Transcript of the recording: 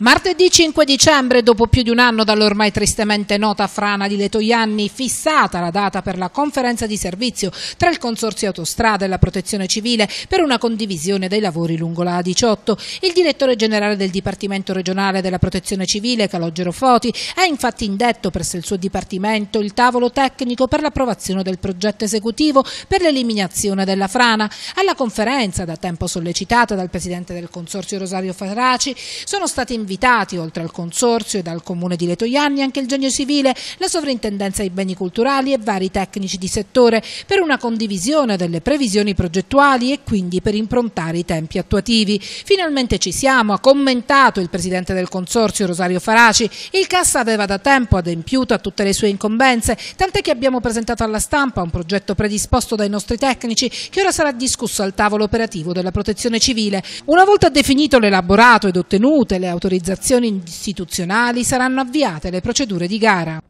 Martedì 5 dicembre, dopo più di un anno dall'ormai tristemente nota frana di Letoianni, fissata la data per la conferenza di servizio tra il Consorzio Autostrada e la Protezione Civile per una condivisione dei lavori lungo la A18, il direttore generale del Dipartimento regionale della Protezione Civile, Calogero Foti, ha infatti indetto presso il suo Dipartimento il tavolo tecnico per l'approvazione del progetto esecutivo per l'eliminazione della frana. Alla conferenza, da tempo sollecitata dal Presidente del Consorzio Rosario Faraci, sono stati invitati invitati, oltre al Consorzio e dal Comune di Letoianni, anche il Genio Civile, la Sovrintendenza ai Beni Culturali e vari tecnici di settore per una condivisione delle previsioni progettuali e quindi per improntare i tempi attuativi. Finalmente ci siamo, ha commentato il Presidente del Consorzio Rosario Faraci. Il Cassa aveva da tempo adempiuto a tutte le sue incombenze, tant'è che abbiamo presentato alla stampa un progetto predisposto dai nostri tecnici che ora sarà discusso al tavolo operativo della protezione civile. Una volta definito l'elaborato ed ottenute le autorizzazioni autorizzazioni istituzionali saranno avviate le procedure di gara.